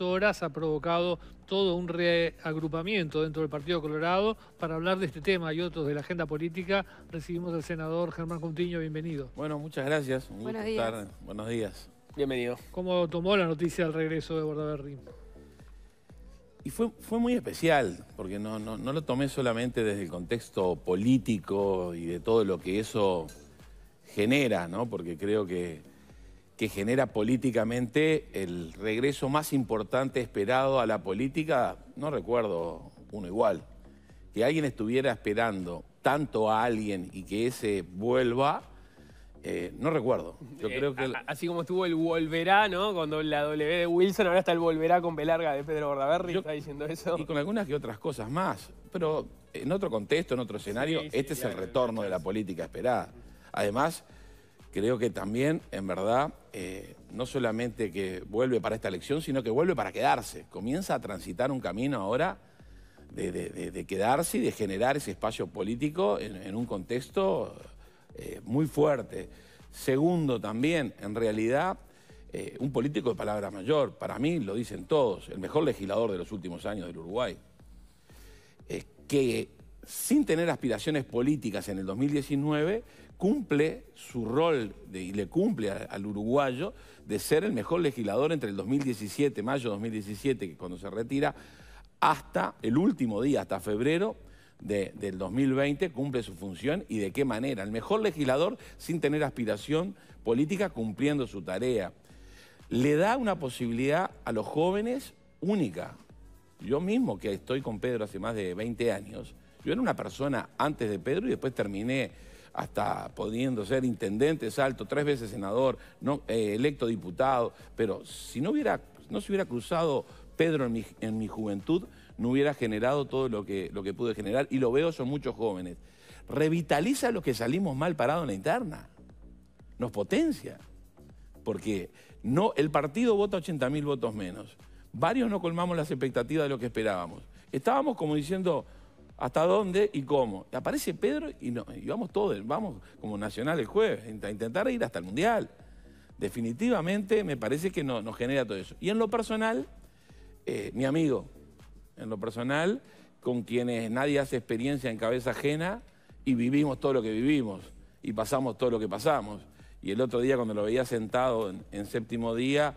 horas ha provocado todo un reagrupamiento dentro del Partido Colorado para hablar de este tema y otros de la agenda política. Recibimos al senador Germán Contiño, bienvenido. Bueno, muchas gracias. Un Buenos días. Buenos días. Bienvenido. ¿Cómo tomó la noticia del regreso de Bordaberry? Y fue, fue muy especial, porque no, no, no lo tomé solamente desde el contexto político y de todo lo que eso genera, ¿no? Porque creo que que genera políticamente el regreso más importante esperado a la política, no recuerdo uno igual, que alguien estuviera esperando tanto a alguien y que ese vuelva, eh, no recuerdo. Yo eh, creo que... Así como estuvo el volverá, ¿no? Cuando la W de Wilson, ahora está el volverá con velarga de Pedro Bordaberry, está diciendo eso. Y con algunas que otras cosas más. Pero en otro contexto, en otro escenario, este es el retorno de la política esperada. Además, creo que también, en verdad, eh, no solamente que vuelve para esta elección, sino que vuelve para quedarse. Comienza a transitar un camino ahora de, quedarse y de generar ese espacio político en, un contexto eh, muy fuerte. Segundo, también, en realidad, eh, un político de palabra mayor, para mí lo dicen todos, el mejor legislador de los últimos años del Uruguay, que sin tener aspiraciones políticas en el 2019, cumple su rol y le cumple al uruguayo de ser el mejor legislador entre el 2017, mayo 2017, que cuando se retira, hasta el último día, hasta febrero de, del 2020, cumple su función y de qué manera. El mejor legislador sin tener aspiración política cumpliendo su tarea. Le da una posibilidad a los jóvenes única. Yo mismo, que estoy con Pedro hace más de 20 años, yo era una persona antes de Pedro y después terminé hasta pudiendo ser intendente, salto, tres veces senador, eh, electo diputado, pero si no, hubiera, no se hubiera cruzado Pedro en mi, en mi juventud, no hubiera generado todo lo que, lo que pude generar, y lo veo son muchos jóvenes. Revitaliza a los que salimos mal parados en la interna, nos potencia, porque no, el partido vota 80 mil votos menos, varios no colmamos las expectativas de lo que esperábamos. Estábamos como diciendo, hasta dónde y cómo. Aparece Pedro y, vamos todos, vamos como Nacional el jueves, a intentar ir hasta el Mundial. Definitivamente me parece que no, nos genera todo eso. Y en lo personal, eh, mi amigo, en lo personal, con quienes nadie hace experiencia en cabeza ajena y vivimos todo lo que vivimos y pasamos todo lo que pasamos. Y el otro día cuando lo veía sentado en, séptimo día,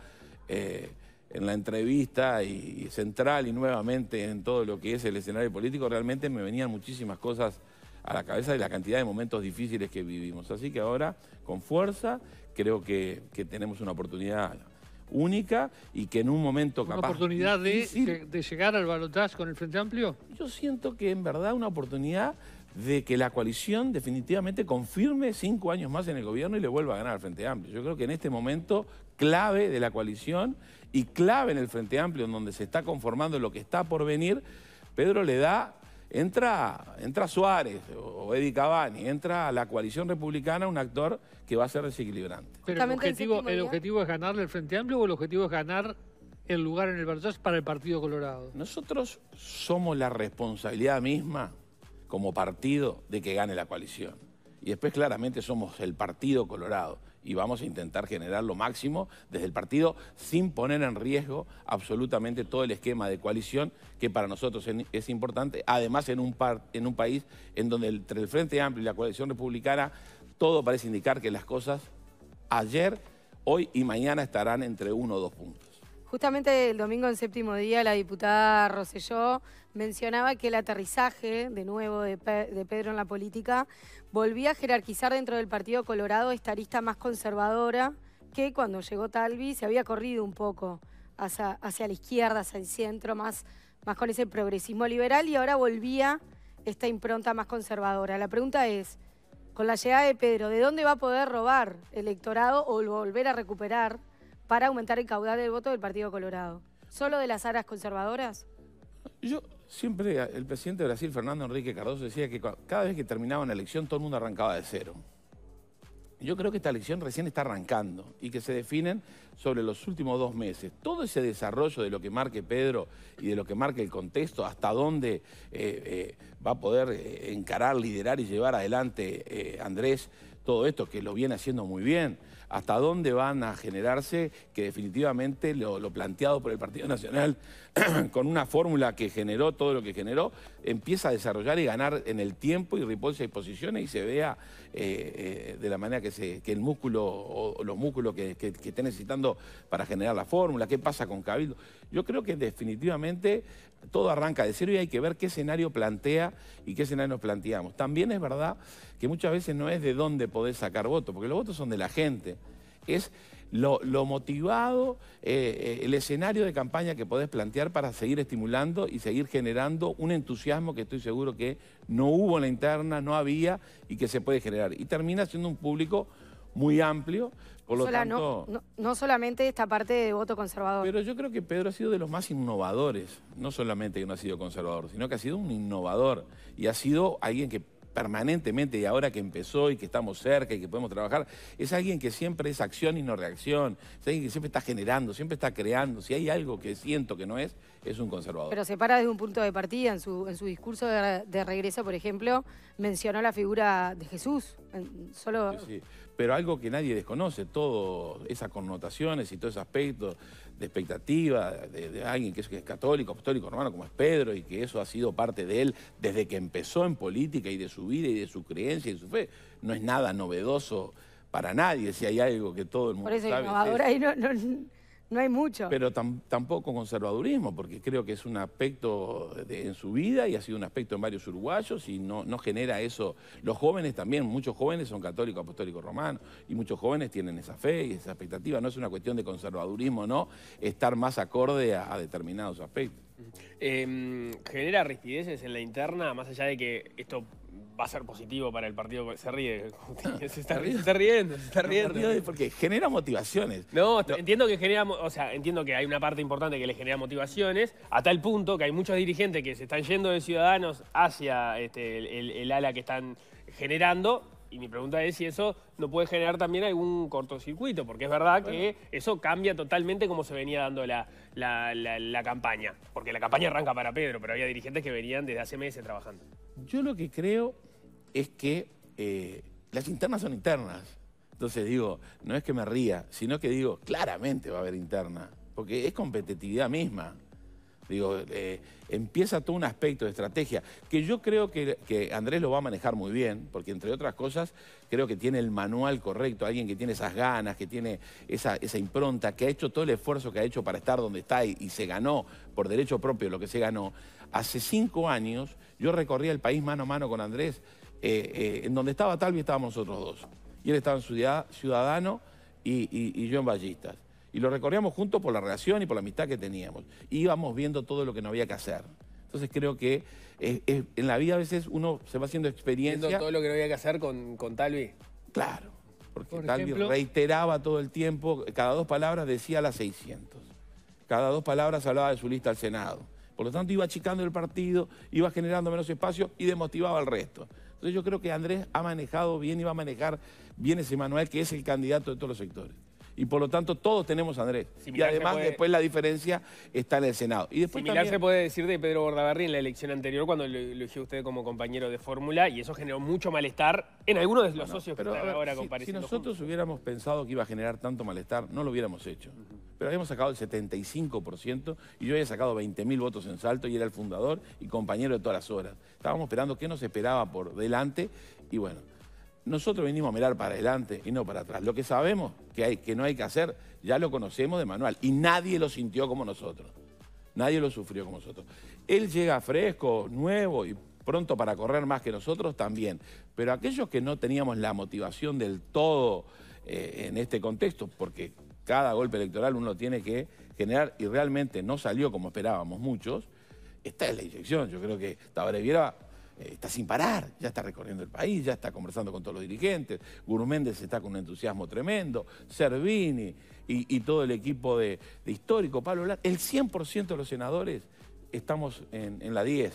eh, en la entrevista y, central y nuevamente en todo lo que es el escenario político, realmente me venían muchísimas cosas a la cabeza de la cantidad de momentos difíciles que vivimos. Así que ahora, con fuerza, creo que, tenemos una oportunidad única y que en un momento capaz... ¿Una oportunidad de, de, llegar al balotaje con el Frente Amplio? Yo siento que en verdad una oportunidad de que la coalición definitivamente confirme cinco años más en el gobierno y le vuelva a ganar al Frente Amplio. Yo creo que en este momento clave de la coalición y clave en el Frente Amplio, en donde se está conformando lo que está por venir, Pedro le da, entra, entra Suárez o Eddie Cavani, entra a la coalición republicana un actor que va a ser desequilibrante. Pero el objetivo, es ganarle el Frente Amplio o el objetivo es ganar el lugar en el verdad para el Partido Colorado. Nosotros somos la responsabilidad misma como partido de que gane la coalición. Y después claramente somos el Partido Colorado y vamos a intentar generar lo máximo desde el partido sin poner en riesgo absolutamente todo el esquema de coalición que para nosotros es importante, además en un, en un país en donde entre el Frente Amplio y la coalición republicana todo parece indicar que las cosas ayer, hoy y mañana estarán entre uno o dos puntos. Justamente el domingo en séptimo día la diputada Roselló mencionaba que el aterrizaje de nuevo de, de, Pedro en la política volvía a jerarquizar dentro del Partido Colorado esta arista más conservadora que cuando llegó Talvi se había corrido un poco hacia, hacia la izquierda, hacia el centro, más, más con ese progresismo liberal y ahora volvía esta impronta más conservadora. La pregunta es, con la llegada de Pedro, ¿de dónde va a poder robar electorado o volver a recuperar? para aumentar el caudal del voto del Partido Colorado? ¿Solo de las áreas conservadoras? Yo siempre, el presidente de Brasil, Fernando Enrique Cardoso, decía que cada vez que terminaba una elección todo el mundo arrancaba de cero. Yo creo que esta elección recién está arrancando y que se definen sobre los últimos dos meses. Todo ese desarrollo de lo que marque Pedro y de lo que marque el contexto, hasta dónde eh, eh, va a poder eh, encarar, liderar y llevar adelante Andrés todo esto, que lo viene haciendo muy bien hasta dónde van a generarse, que definitivamente lo, planteado por el Partido Nacional con una fórmula que generó todo lo que generó, empieza a desarrollar y ganar en el tiempo y repulsa y posiciones y se vea eh, eh, de la manera que, el músculo o los músculos que, que, que esté necesitando para generar la fórmula, qué pasa con Cabildo. Yo creo que definitivamente todo arranca de cero y hay que ver qué escenario plantea y qué escenario nos planteamos. También es verdad que muchas veces no es de dónde podés sacar votos, porque los votos son de la gente. Es lo, motivado, eh, eh, el escenario de campaña que podés plantear para seguir estimulando y seguir generando un entusiasmo que estoy seguro que no hubo en la interna, no había y que se puede generar. Y termina siendo un público muy amplio. Por lo tanto, no, no, solamente esta parte de voto conservador. Pero yo creo que Pedro ha sido de los más innovadores. No solamente que no ha sido conservador, sino que ha sido un innovador. Y ha sido alguien que permanentemente y ahora que empezó y que estamos cerca y que podemos trabajar, es alguien que siempre es acción y no reacción, es alguien que siempre está generando, siempre está creando. Si hay algo que siento que no es, es un conservador. Pero se para desde un punto de partida. En su, en su discurso de, regreso, por ejemplo, mencionó la figura de Jesús. Solo... Sí, Pero algo que nadie desconoce, todas esas connotaciones y todos esos aspectos de expectativa de, alguien que es, católico, apostólico, romano, como es Pedro, y que eso ha sido parte de él desde que empezó en política y de su vida y de su creencia y su fe. No es nada novedoso para nadie si hay algo que todo el mundo sabe. no, no hay mucho. Pero tampoco conservadurismo, porque creo que es un aspecto en su vida y ha sido un aspecto en varios uruguayos y no, no genera eso. Los jóvenes también, muchos jóvenes son católicos, apostólicos romanos y muchos jóvenes tienen esa fe y esa expectativa. No es una cuestión de conservadurismo, no, estar más acorde a, determinados aspectos. Em, ¿Genera ristideces en la interna, más allá de que esto va a ser positivo para el partido. Se ríe. Se está, riendo, se está riendo. porque genera motivaciones. No, entiendo que genera, o sea, entiendo que hay una parte importante que le genera motivaciones, a tal punto que hay muchos dirigentes que se están yendo de Ciudadanos hacia este, el ala que están generando y mi pregunta es si eso no puede generar también algún cortocircuito, porque es verdad que eso cambia totalmente cómo se venía dando la, campaña. Porque la campaña arranca para Pedro, pero había dirigentes que venían desde hace meses trabajando. Yo lo que creo es que eh, las internas son internas. Entonces digo, no es que me ría, sino que digo, claramente va a haber interna, porque es competitividad misma. Digo, eh, empieza todo un aspecto de estrategia que yo creo que, Andrés lo va a manejar muy bien, porque entre otras cosas creo que tiene el manual correcto, alguien que tiene esas ganas, que tiene esa, impronta, que ha hecho todo el esfuerzo que ha hecho para estar donde está y, se ganó por derecho propio lo que se ganó. Hace cinco años yo recorría el país mano a mano con Andrés, eh, eh, en donde estaba Talvi estábamos nosotros dos, y él estaba en Ciudadano y, y, y yo en Ballistas. Y lo recorríamos juntos por la relación y por la amistad que teníamos. Íbamos viendo todo lo que no había que hacer. Entonces creo que eh, eh, en la vida a veces uno se va haciendo experiencia. Viendo todo lo que no había que hacer con, con Talvi. Claro, porque Talvi reiteraba todo el tiempo, cada dos palabras decía las 600. Cada dos palabras hablaba de su lista al Senado. Por lo tanto iba achicando el partido, iba generando menos espacio y desmotivaba al resto. Entonces yo creo que Andrés ha manejado bien y va a manejar bien ese manual que es el candidato de todos los sectores y por lo tanto todos tenemos a Andrés. y además después la diferencia está en el Senado. Y después Similar se puede decir de Pedro Bordabarri en la elección anterior cuando lo eligió usted como compañero de fórmula y eso generó mucho malestar en algunos de los socios pero, que ahora si, si nosotros hubiéramos pensado que iba a generar tanto malestar, no lo hubiéramos hecho. Pero habíamos sacado el 75% y yo había sacado 20.000 votos en salto y era el fundador y compañero de todas las horas. Estábamos esperando qué nos esperaba por delante y bueno... Nosotros venimos a mirar para adelante y no para atrás. Lo que sabemos que, hay, que no hay que hacer, ya lo conocemos de manual. Y nadie lo sintió como nosotros. Nadie lo sufrió como nosotros. Él llega fresco, nuevo y pronto para correr más que nosotros también. Pero aquellos que no teníamos la motivación del todo eh, en este contexto, porque cada golpe electoral uno tiene que generar y realmente no salió como esperábamos muchos, esta es la inyección. Yo creo que Tabaré Viera eh, está sin parar, ya está recorriendo el país, ya está conversando con todos los dirigentes, Méndez está con un entusiasmo tremendo, Servini y, todo el equipo de, histórico, Pablo Lar, el 100% de los senadores estamos en, en la 10.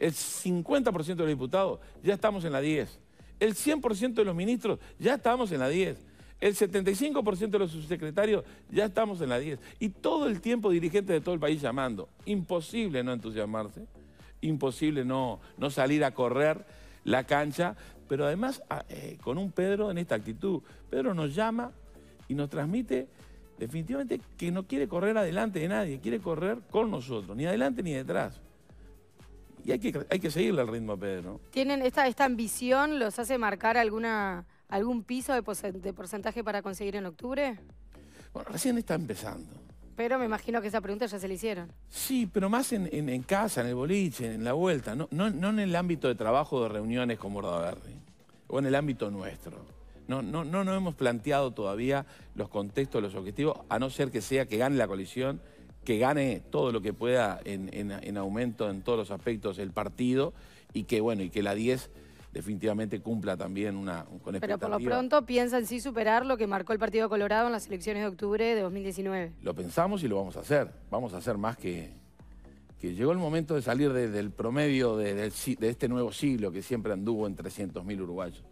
El 50% de los diputados ya estamos en la 10. El 100% de los ministros ya estamos en la 10. El 75% de los subsecretarios ya estamos en la 10. Y todo el tiempo dirigentes de todo el país llamando. Imposible no entusiasmarse imposible no, no salir a correr la cancha, pero además ah, eh, con un Pedro en esta actitud. Pedro nos llama y nos transmite definitivamente que no quiere correr adelante de nadie, quiere correr con nosotros, ni adelante ni detrás. Y hay que, hay que seguirle al ritmo a Pedro. ¿Tienen esta, esta ambición, los hace marcar alguna, algún piso de porcentaje para conseguir en octubre? Bueno, recién está empezando. Pero me imagino que esa pregunta ya se le hicieron. Sí, pero más en, casa, en el boliche, en la vuelta. No, no, en el ámbito de trabajo de reuniones con Bordaverde. O en el ámbito nuestro. No, no, no, hemos planteado todavía los contextos, los objetivos, a no ser que sea que gane la coalición, que gane todo lo que pueda en, aumento en todos los aspectos el partido y que, bueno, y que la 10 definitivamente cumpla también una, Pero por lo pronto piensa en sí superar lo que marcó el Partido Colorado en las elecciones de octubre de 2019. Lo pensamos y lo vamos a hacer. Vamos a hacer más que... que llegó el momento de salir del promedio de, este nuevo siglo que siempre anduvo en 300.000 uruguayos.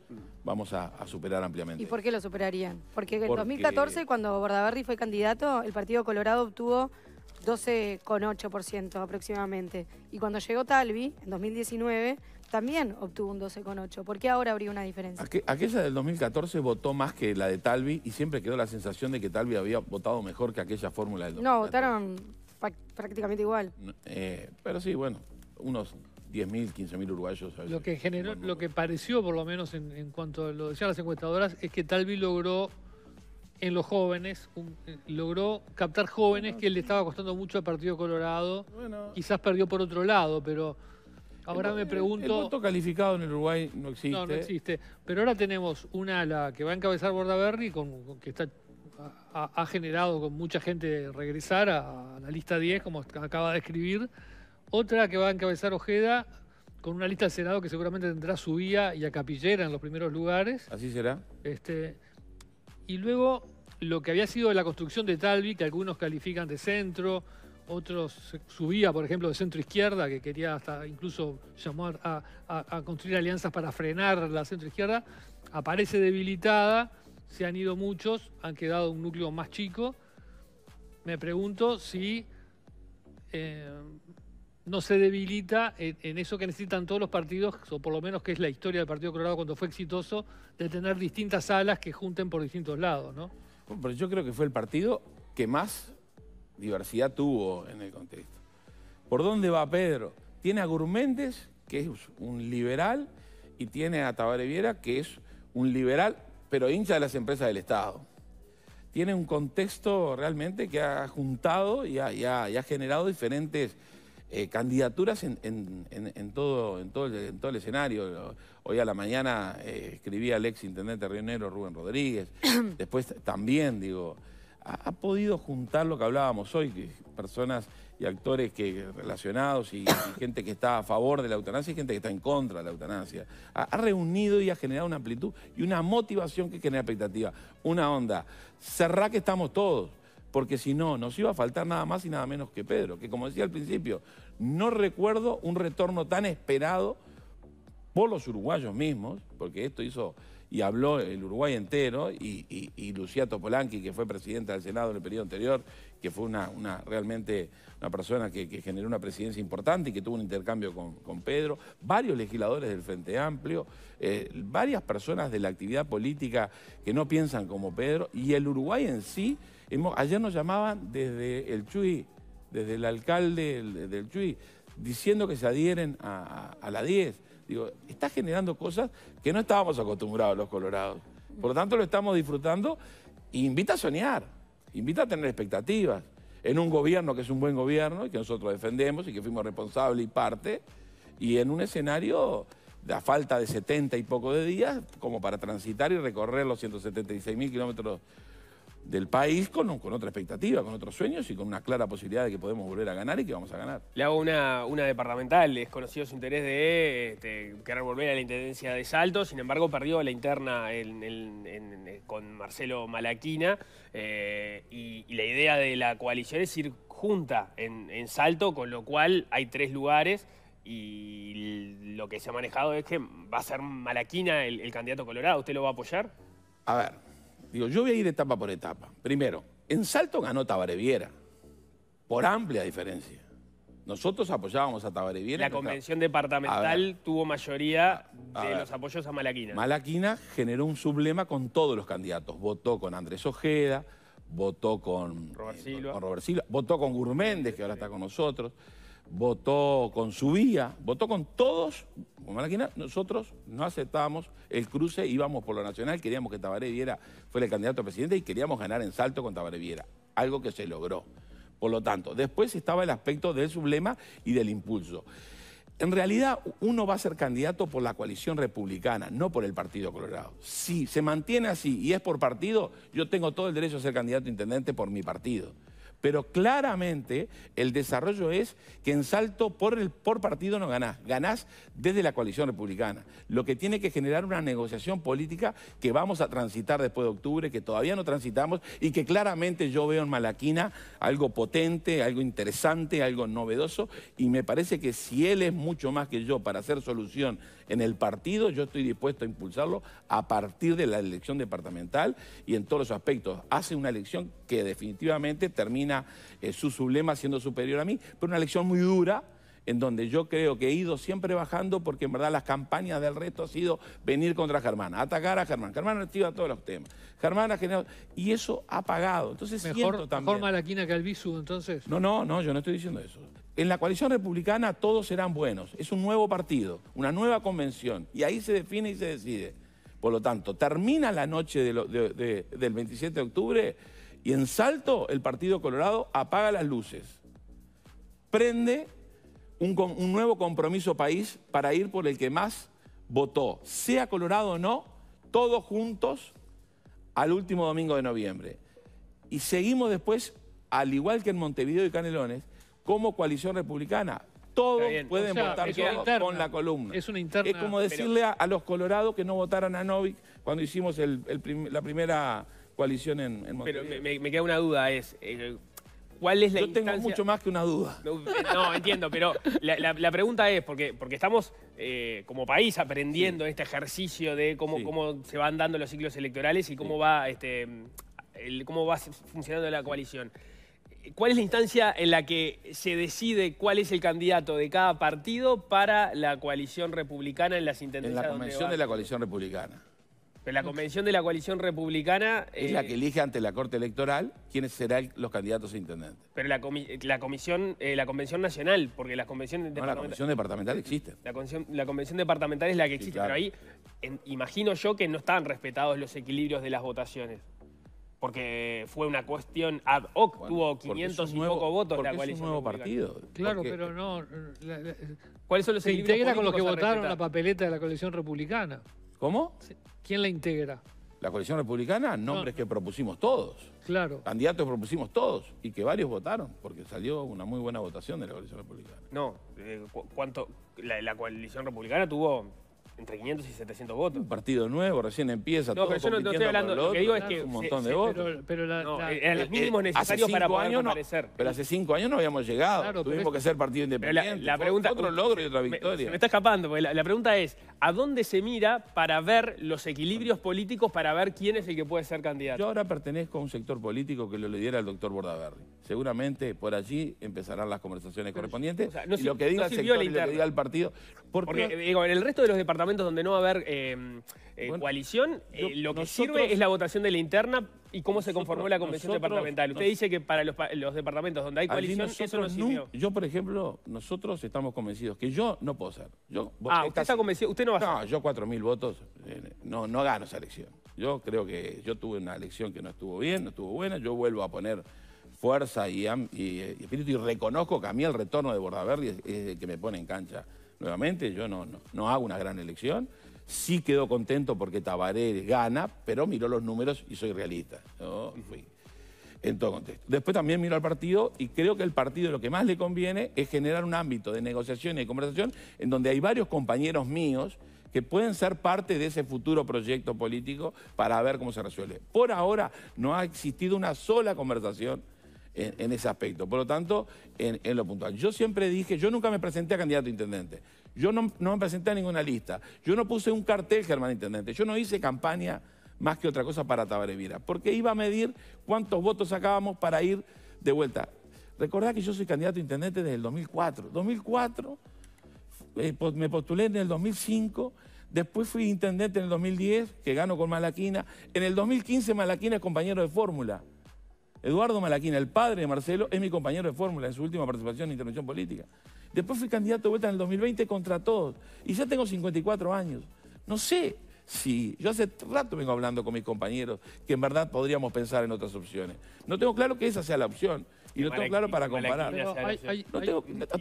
Vamos a, superar ampliamente. ¿Y por qué lo superarían? Porque en 2014, cuando Bordaberry fue candidato, el Partido Colorado obtuvo 12,8% aproximadamente. Y cuando llegó Talvi, en 2019, también obtuvo un 12,8. ¿Por qué ahora habría una diferencia? aquella del 2014 votó más que la de Talvi y siempre quedó la sensación de que Talvi había votado mejor que aquella fórmula del 2014. No, votaron prácticamente igual. Eh, pero sí, bueno, unos 10.000, 15.000 uruguayos. lo que generó, lo que pareció, por lo menos en, cuanto lo decían las encuestadoras, es que Talvi logró en los jóvenes, eh, logró captar jóvenes que le estaba costando mucho al Partido Colorado. Quizás perdió por otro lado, pero Ahora me pregunto... El voto calificado en el Uruguay no existe. No, no existe. Pero ahora tenemos una, la que va a encabezar Bordaberry, con, que ha, generado con mucha gente regresar a, la lista 10, como acaba de escribir. Otra que va a encabezar Ojeda, con una lista del Senado que seguramente tendrá su vía y a Capillera en los primeros lugares. Así será. Este, y luego lo que había sido la construcción de Talvi, que algunos califican de centro, otros eh, subía, por ejemplo, de centro izquierda, que quería hasta incluso llamar a, construir alianzas para frenar la centro izquierda, aparece debilitada, se han ido muchos, han quedado un núcleo más chico. Me pregunto si eh, no se debilita en, eso que necesitan todos los partidos, o por lo menos que es la historia del Partido Colorado cuando fue exitoso, de tener distintas alas que junten por distintos lados, ¿no? pero yo creo que fue el partido que más diversidad tuvo en el contexto. ¿Por dónde va Pedro? Tiene a Gurméndez, que es un liberal, y tiene a Tabaré que es un liberal, pero hincha de las empresas del Estado. Tiene un contexto realmente que ha juntado y ha, generado diferentes eh, candidaturas en, todo, el, escenario. Hoy a la mañana eh, escribía el ex intendente Rionero Rubén Rodríguez, después también, digo, ha, podido juntar lo que hablábamos hoy, que personas y actores que, relacionados y, gente que está a favor de la eutanasia y gente que está en contra de la eutanasia. Ha, reunido y ha generado una amplitud y una motivación que genera expectativa. Una onda, cerrá que estamos todos, porque si no, nos iba a faltar nada más y nada menos que Pedro, que como decía al principio, no recuerdo un retorno tan esperado por los uruguayos mismos, porque esto hizo y habló el Uruguay entero, y, y, y Lucía Topolanqui, que fue presidenta del Senado en el periodo anterior, que fue una, realmente una persona que, generó una presidencia importante y que tuvo un intercambio con, Pedro, varios legisladores del Frente Amplio, eh, varias personas de la actividad política que no piensan como Pedro, y el Uruguay en sí, ayer nos llamaban desde el Chuy, desde el alcalde del, Chuy, diciendo que se adhieren a la 10 está generando cosas que no estábamos acostumbrados los colorados. Por lo tanto, lo estamos disfrutando. invita a soñar, invita a tener expectativas. En un gobierno que es un buen gobierno y que nosotros defendemos y que fuimos responsables y parte, y en un escenario de a falta de 70 y poco de días, como para transitar y recorrer los 176 mil kilómetros del país con, con otra expectativa, con otros sueños y con una clara posibilidad de que podemos volver a ganar y que vamos a ganar. Le hago una, una departamental, conocido su interés de este, querer volver a la Intendencia de Salto, sin embargo perdió la interna con Marcelo Malaquina eh, y, la idea de la coalición es ir junta en Salto, con lo cual hay tres lugares y lo que se ha manejado es que va a ser Malaquina el candidato colorado. ¿Usted lo va a apoyar? A ver, Digo, yo voy a ir etapa por etapa. Primero, en Salto ganó Tabareviera, por amplia diferencia. Nosotros apoyábamos a Tabareviera. La convención departamental tuvo mayoría de los apoyos a Malaquina. Malaquina generó un sublema con todos los candidatos. Votó con Andrés Ojeda, votó con Robert eh, votó con Gurméndez, que ahora está con nosotros votó con su vía, votó con todos. nosotros no aceptábamos el cruce, íbamos por lo nacional, queríamos que Tabaré Viera fuera el candidato a presidente y queríamos ganar en salto con Tabaré Viera, algo que se logró. Por lo tanto, después estaba el aspecto del sublema y del impulso. En realidad, uno va a ser candidato por la coalición republicana, no por el Partido Colorado. Si se mantiene así y es por partido, yo tengo todo el derecho a ser candidato a intendente por mi partido. Pero claramente el desarrollo es que en salto por, partido no ganás, ganás desde la coalición republicana. Lo que tiene que generar una negociación política que vamos a transitar después de octubre, que todavía no transitamos y que claramente yo veo en Malaquina algo potente, algo interesante, algo novedoso y me parece que si él es mucho más que yo para hacer solución en el partido, yo estoy dispuesto a impulsarlo a partir de la elección departamental y en todos los aspectos. Hace una elección que definitivamente termina eh, su sublema siendo superior a mí, pero una elección muy dura en donde yo creo que he ido siempre bajando porque en verdad las campañas del resto ha sido venir contra Germán, atacar a Germán. Germán activa todos los temas. Germán ha generado... Y eso ha pagado. Entonces mejor, siento también... ¿Mejor Malaquina que Albizu entonces? No, no, no, yo no estoy diciendo eso. En la coalición republicana todos serán buenos. Es un nuevo partido, una nueva convención. Y ahí se define y se decide. Por lo tanto, termina la noche del 27 de octubre y en salto el Partido Colorado apaga las luces. Prende un nuevo compromiso país para ir por el que más votó. Sea Colorado o no, todos juntos al último domingo de noviembre. Y seguimos después, al igual que en Montevideo y Canelones, como coalición republicana. Todos pueden votar con la columna. Es una interna. Es como decirle a, los colorados que no votaran a Novik cuando hicimos la primera coalición en, Pero me, queda una duda, es... Eh, ¿Cuál es la Yo tengo mucho más que una duda. No, entiendo, pero la, pregunta es, porque, porque estamos eh, como país aprendiendo este ejercicio de cómo, cómo se van dando los ciclos electorales y cómo va este cómo va funcionando la coalición. ¿Cuál es la instancia en la que se decide cuál es el candidato de cada partido para la coalición republicana en las intendencias? En la convención de la coalición republicana. Pero la convención de la coalición republicana... Es eh, la que elige ante la Corte Electoral quiénes serán los candidatos a intendentes. Pero la, comisión, eh, la convención nacional, porque las convenciones... No, la convención departamental existe. La convención, departamental es la que existe, pero ahí imagino yo que no están respetados los equilibrios de las votaciones porque fue una cuestión ad hoc, tuvo 500 y poco votos la coalición. un nuevo partido. Claro, pero no. ¿Cuáles son los Se integra con los que votaron la papeleta de la coalición republicana. ¿Cómo? ¿Quién la integra? La coalición republicana, nombres que propusimos todos. Claro. Candidatos propusimos todos y que varios votaron, porque salió una muy buena votación de la coalición republicana. No, eh, cuánto, la, coalición republicana tuvo entre 500 y 700 votos. Un partido nuevo, recién empieza. todo pero yo no, estoy hablando. Lo que digo es que. Un montón de votos. Pero, pero eh, eran los eh, mínimos necesarios para poder aparecer. pero hace cinco años no habíamos llegado. Tuvimos que ser partido independiente. La, otro logro y otra victoria. Me, está escapando, porque la, pregunta es: ¿a dónde se mira para ver los equilibrios políticos, para ver quién es el que puede ser candidato? Yo ahora pertenezco a un sector político que lo le diera el doctor Bordaberry. Seguramente por allí empezarán las conversaciones correspondientes. y lo que diga el sector y partido. Porque, eh, digo, el resto de los departamentos donde no va a haber em, eh, coalición, eh, lo que sirve es la votación de la interna y cómo se conformó la convención departamental. Usted dice que para los, departamentos donde hay coalición, eso no sirvió. yo, por ejemplo, nosotros estamos convencidos que yo no puedo ser. ah, usted está convencido, usted no va a ser. No, yo 4.000 votos, eh, no, no gano esa elección. Yo creo que yo tuve una elección que no estuvo bien, no estuvo buena, yo vuelvo a poner fuerza y, espíritu y reconozco que a mí el retorno de Bordaberry es, es que me pone en cancha. Nuevamente, yo no, no, hago una gran elección. Sí quedó contento porque Tabaré gana, pero miró los números y soy realista. Después también miro al partido y creo que el partido lo que más le conviene es generar un ámbito de negociación y de conversación en donde hay varios compañeros míos que pueden ser parte de ese futuro proyecto político para ver cómo se resuelve. Por ahora no ha existido una sola conversación en, ese aspecto. Por lo tanto, en, lo puntual. Yo siempre dije, yo nunca me presenté a candidato a intendente. Yo no, me presenté a ninguna lista. Yo no puse un cartel, Germán Intendente. Yo no hice campaña más que otra cosa para Tabarevira, porque iba a medir cuántos votos sacábamos para ir de vuelta. Recordad que yo soy candidato a intendente desde el 2004. 2004, eh, me postulé en el 2005, después fui intendente en el 2010, que gano con Malaquina. En el 2015 Malaquina es compañero de fórmula. Eduardo Malaquina, el padre de Marcelo, es mi compañero de fórmula en su última participación en intervención política. Después fui candidato de vuelta en el 2020 contra todos. Y ya tengo 54 años. No sé si... Yo hace rato vengo hablando con mis compañeros que en verdad podríamos pensar en otras opciones. No tengo claro que esa sea la opción. Y lo tengo claro para comparar.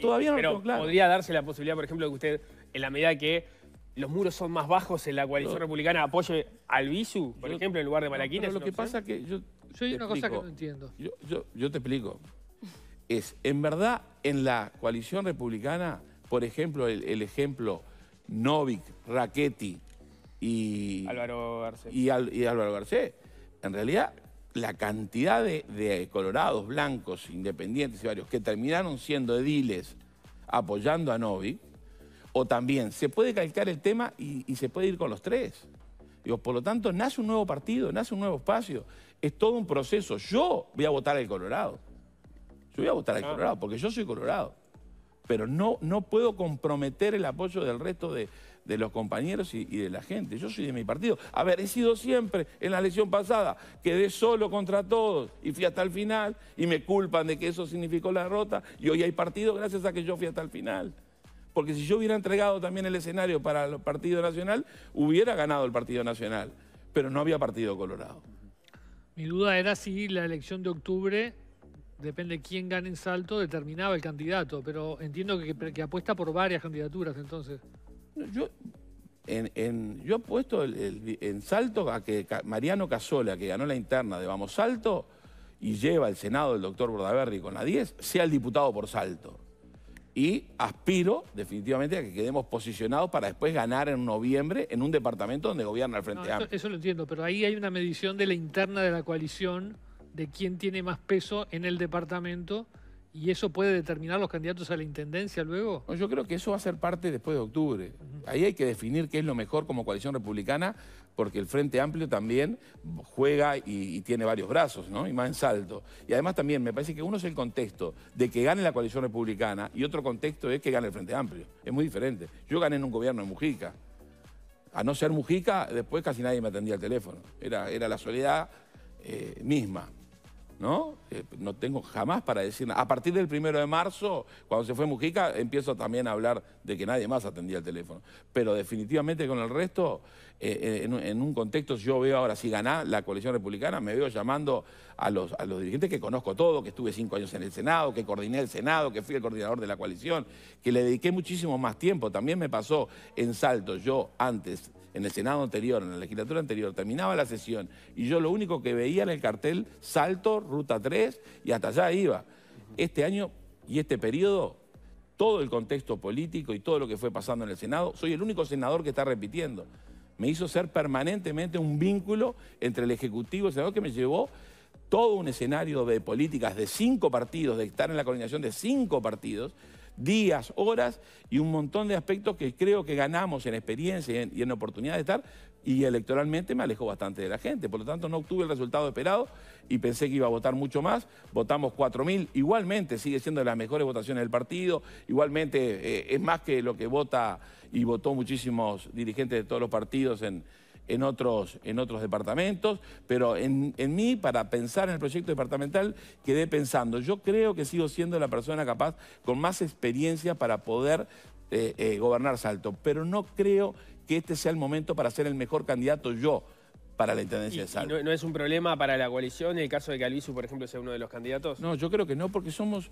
todavía no tengo claro. podría darse la posibilidad, por ejemplo, de que usted, en la medida que los muros son más bajos en la coalición republicana, apoye al Bisu, por ejemplo, en lugar de Malaquina. lo que pasa que yo yo una cosa que no entiendo. Yo, te explico. Es, en verdad, en la coalición republicana, por ejemplo, el, ejemplo Novik, Raquetti y Álvaro Garcés. Y, Álvaro en realidad, la cantidad de, colorados, blancos, independientes y varios que terminaron siendo ediles apoyando a Novik, o también se puede calcar el tema y, y se puede ir con los tres por lo tanto, nace un nuevo partido, nace un nuevo espacio. Es todo un proceso. Yo voy a votar al Colorado. Yo voy a votar al ah. Colorado, porque yo soy Colorado. Pero no, no puedo comprometer el apoyo del resto de, los compañeros y, y, de la gente. Yo soy de mi partido. A ver, he sido siempre en la elección pasada. Quedé solo contra todos y fui hasta el final y me culpan de que eso significó la derrota. Y hoy hay partido gracias a que yo fui hasta el final porque si yo hubiera entregado también el escenario para el Partido Nacional, hubiera ganado el Partido Nacional, pero no había Partido Colorado. Mi duda era si la elección de octubre, depende quién gane en salto, determinaba el candidato, pero entiendo que, apuesta por varias candidaturas entonces. Yo, en, apuesto en salto a que Mariano Casola, que ganó la interna de Vamos Salto, y lleva el Senado el doctor Bordaberry con la 10, sea el diputado por salto y aspiro definitivamente a que quedemos posicionados para después ganar en noviembre en un departamento donde gobierna el Frente Amplio. eso, lo entiendo, pero ahí hay una medición de la interna de la coalición de quién tiene más peso en el departamento ¿Y eso puede determinar los candidatos a la intendencia luego? yo creo que eso va a ser parte después de octubre. Ahí hay que definir qué es lo mejor como coalición republicana, porque el Frente Amplio también juega y, tiene varios brazos, ¿no? Y más en salto. Y además también me parece que uno es el contexto de que gane la coalición republicana y otro contexto es que gane el Frente Amplio. Es muy diferente. Yo gané en un gobierno en Mujica. A no ser Mujica, después casi nadie me atendía al teléfono. Era, era la soledad eh, misma. ¿no? Eh, no tengo jamás para decir nada. A partir del primero de marzo, cuando se fue Mujica, empiezo también a hablar de que nadie más atendía el teléfono. Pero definitivamente con el resto, eh, eh, en, un contexto, yo veo ahora, si ganá la coalición republicana, me veo llamando a los, dirigentes que conozco todo, que estuve cinco años en el Senado, que coordiné el Senado, que fui el coordinador de la coalición, que le dediqué muchísimo más tiempo. También me pasó en salto, yo antes en el Senado anterior, en la legislatura anterior, terminaba la sesión y yo lo único que veía en el cartel Salto, Ruta 3 y hasta allá iba. Este año y este periodo, todo el contexto político y todo lo que fue pasando en el Senado, soy el único senador que está repitiendo me hizo ser permanentemente un vínculo entre el Ejecutivo y el Senado que me llevó todo un escenario de políticas de cinco partidos, de estar en la coordinación de cinco partidos, días, horas y un montón de aspectos que creo que ganamos en experiencia y en, y en oportunidad de estar, y electoralmente me alejó bastante de la gente. Por lo tanto, no obtuve el resultado esperado y pensé que iba a votar mucho más. Votamos 4.000. Igualmente sigue siendo de las mejores votaciones del partido. Igualmente eh, es más que lo que vota y votó muchísimos dirigentes de todos los partidos en, en otros, en otros departamentos, pero en, mí, para pensar en el proyecto departamental, quedé pensando, yo creo que sigo siendo la persona capaz con más experiencia para poder eh, eh, gobernar Salto, pero no creo que este sea el momento para ser el mejor candidato yo para la Intendencia de Salta. No, es un problema para la coalición en el caso de que por ejemplo, sea uno de los candidatos? No, yo creo que no, porque somos,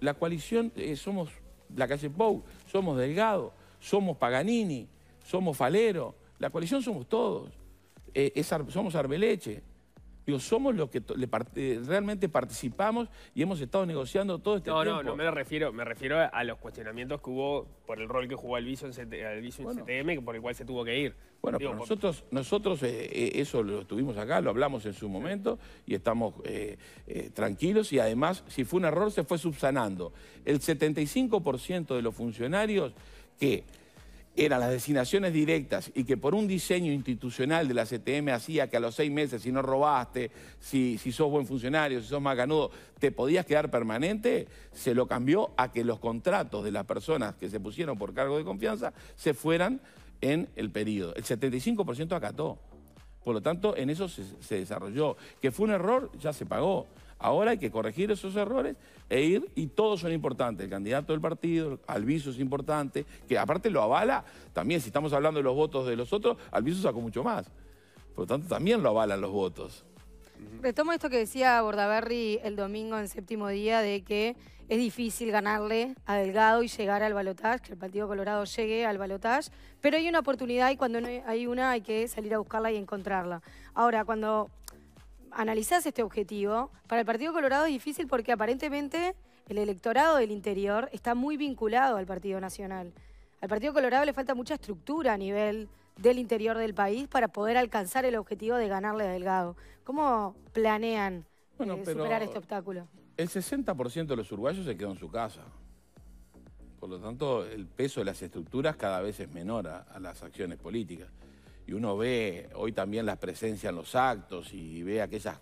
la coalición eh, somos la calle Pou, somos Delgado, somos Paganini, somos Falero, la coalición somos todos, eh, somos Arbeleche. Digo, somos los que eh, realmente participamos y hemos estado negociando todo este no, tiempo. No, no, me refiero, me refiero a los cuestionamientos que hubo por el rol que jugó el en, el en CTM, por el cual se tuvo que ir. Bueno, nosotros, nosotros eh, eh, eso lo estuvimos acá, lo hablamos en su momento y estamos tranquilos y además, si fue un error, se fue subsanando. El 75% de los funcionarios que eran las designaciones directas y que por un diseño institucional de la CTM hacía que a los seis meses, si no robaste, si, si sos buen funcionario, si sos macanudo, te podías quedar permanente, se lo cambió a que los contratos de las personas que se pusieron por cargo de confianza se fueran en el periodo. El 75% acató. Por lo tanto, en eso se desarrolló. Que fue un error, ya se pagó. Ahora hay que corregir esos errores e ir, y todos son importantes. El candidato del partido, Alviso es importante, que aparte lo avala, también si estamos hablando de los votos de los otros, Alviso sacó mucho más. Por lo tanto, también lo avalan los votos. Retomo esto que decía Bordaberry el domingo en séptimo día de que es difícil ganarle a Delgado y llegar al balotaje, que el Partido Colorado llegue al balotaje, pero hay una oportunidad y cuando no hay una hay que salir a buscarla y encontrarla. Ahora, cuando analizás este objetivo, para el Partido Colorado es difícil porque aparentemente el electorado del interior está muy vinculado al Partido Nacional. Al Partido Colorado le falta mucha estructura a nivel del interior del país para poder alcanzar el objetivo de ganarle a Delgado. ¿Cómo planean eh, superar este obstáculo? El 60% de los uruguayos se quedó en su casa. Por lo tanto, el peso de las estructuras cada vez es menor a las acciones políticas y uno ve hoy también las presencias, en los actos y ve aquellas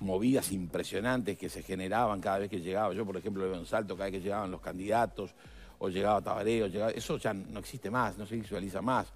movidas impresionantes que se generaban cada vez que llegaba. Yo, por ejemplo, veo en Salto cada vez que llegaban los candidatos o llegaba Tabareo, Eso ya no existe más, no se visualiza más.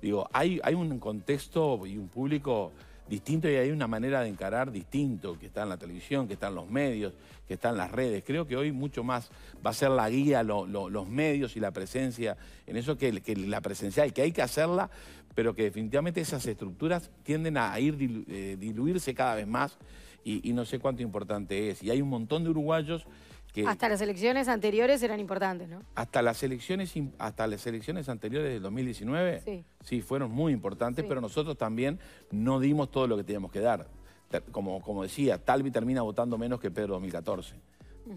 Digo, hay, un contexto y un público distinto y hay una manera de encarar distinto que está en la televisión, que está en los medios, que está en las redes. Creo que hoy mucho más va a ser la guía, los medios y la presencia en eso que, que la presencial, que hay que hacerla pero que definitivamente esas estructuras tienden a ir eh, diluirse cada vez más y, no sé cuánto importante es. Y hay un montón de uruguayos que... Hasta las elecciones anteriores eran importantes, ¿no? Hasta las elecciones, hasta las elecciones anteriores del 2019, sí, fueron muy importantes, pero nosotros también no dimos todo lo que teníamos que dar. Como, como decía, Talvi termina votando menos que Pedro 2014.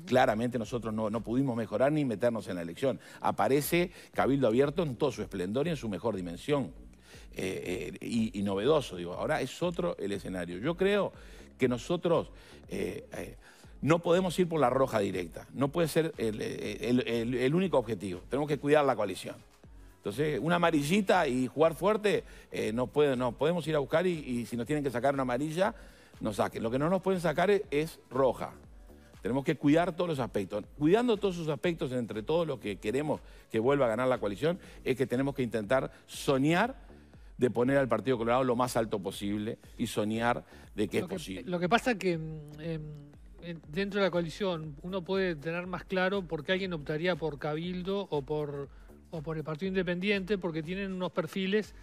Claramente nosotros no, no, pudimos mejorar ni meternos en la elección. Aparece Cabildo Abierto en todo su esplendor y en su mejor dimensión. Eh, eh, y, novedoso. Digo, ahora es otro el escenario. Yo creo que nosotros eh, no podemos ir por la roja directa. No puede ser el, único objetivo. Tenemos que cuidar la coalición. Entonces, una amarillita y jugar fuerte, no puede, nos podemos ir a buscar y, si nos tienen que sacar una amarilla, nos saquen. Lo que no nos pueden sacar es, roja. Tenemos que cuidar todos los aspectos. Cuidando todos sus aspectos entre todos lo que queremos que vuelva a ganar la coalición, es que tenemos que intentar soñar de poner al Partido Colorado lo más alto posible y soñar de que es posible. Lo que pasa que mm, em, dentro de la coalición uno puede tener más claro por qué alguien optaría por Cabildo o por, o por el Partido Independiente, porque tienen unos perfiles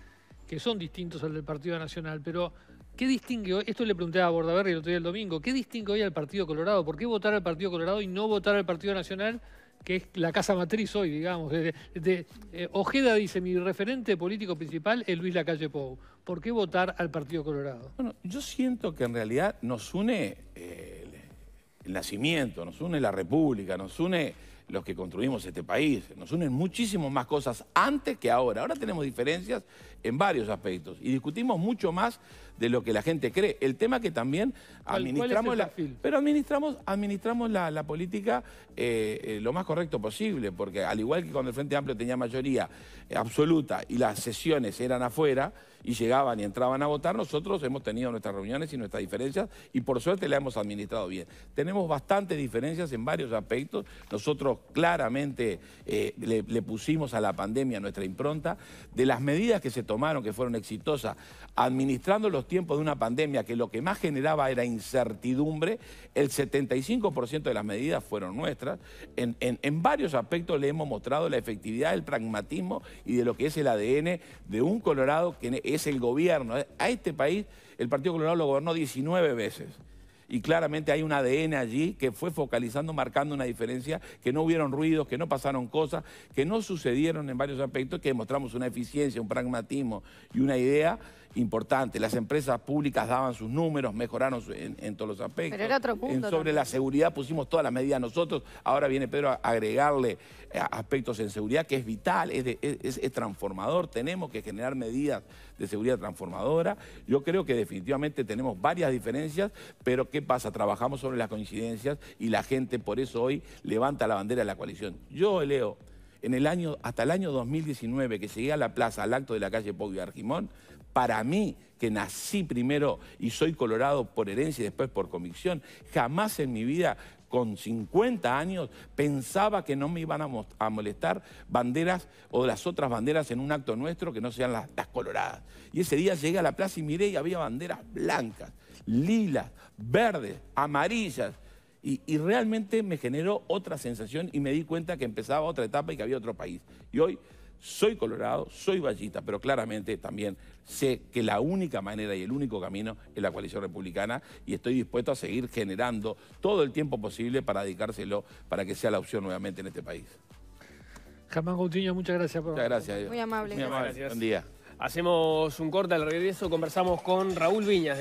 que son distintos al del Partido Nacional, pero ¿qué distingue hoy? Esto le pregunté a Bordaberry el otro día el domingo, ¿qué distingue hoy al Partido Colorado? ¿Por qué votar al Partido Colorado y no votar al Partido Nacional? que es la casa matriz hoy, digamos. De, eh, Ojeda dice, mi referente político principal es Luis Lacalle Pou. ¿Por qué votar al Partido Colorado? Bueno, yo siento que en realidad nos une eh, el nacimiento, nos une la República, nos une los que construimos este país. Nos unen muchísimo más cosas antes que ahora. Ahora tenemos diferencias en varios aspectos y discutimos mucho más de lo que la gente cree. El tema que también administramos la, pero administramos, administramos la, política eh, eh, lo más correcto posible, porque al igual que cuando el Frente Amplio tenía mayoría absoluta y las sesiones eran afuera, y llegaban y entraban a votar, nosotros hemos tenido nuestras reuniones y nuestras diferencias y por suerte la hemos administrado bien. Tenemos bastantes diferencias en varios aspectos. Nosotros claramente eh, le, pusimos a la pandemia nuestra impronta. De las medidas que se tomaron, que fueron exitosas, administrando los tiempos de una pandemia que lo que más generaba era incertidumbre, el 75% de las medidas fueron nuestras. En, en, varios aspectos le hemos mostrado la efectividad, del pragmatismo y de lo que es el ADN de un Colorado que es el gobierno. Eh, a este país el Partido Colorado lo gobernó 19 veces. Y claramente hay un ADN allí que fue focalizando, marcando una diferencia, que no hubieron ruidos, que no pasaron cosas, que no sucedieron en varios aspectos, que demostramos una eficiencia, un pragmatismo y una idea importante. Las empresas públicas daban sus números, mejoraron en, todos los aspectos. Pero era otro sobre la seguridad pusimos todas las medidas nosotros. Ahora viene Pedro a agregarle eh, aspectos en seguridad que es vital, es, transformador. Tenemos que generar medidas de seguridad transformadora. Yo creo que definitivamente tenemos varias diferencias, pero ¿qué pasa? Trabajamos sobre las coincidencias y la gente por eso hoy levanta la bandera de la coalición. Yo leo en el año, hasta el año 2019, que llegué a la plaza, al acto de la calle Pogui para mí, que nací primero y soy colorado por herencia y después por convicción, jamás en mi vida con 50 años pensaba que no me iban a, molestar banderas o las otras banderas en un acto nuestro que no sean las, coloradas. Y ese día llegué a la plaza y miré y había banderas blancas, lilas, verdes, amarillas. Y, y realmente me generó otra sensación y me di cuenta que empezaba otra etapa y que había otro país. Y hoy soy colorado, soy vallista, pero claramente también sé que la única manera y el único camino es la coalición republicana y estoy dispuesto a seguir generando todo el tiempo posible para dedicárselo para que sea la opción nuevamente en este país. Germán Coutinho, muchas gracias por... Muchas gracias. Muy amable. Buen día. Hacemos un corte al regreso, conversamos con Raúl Viñas.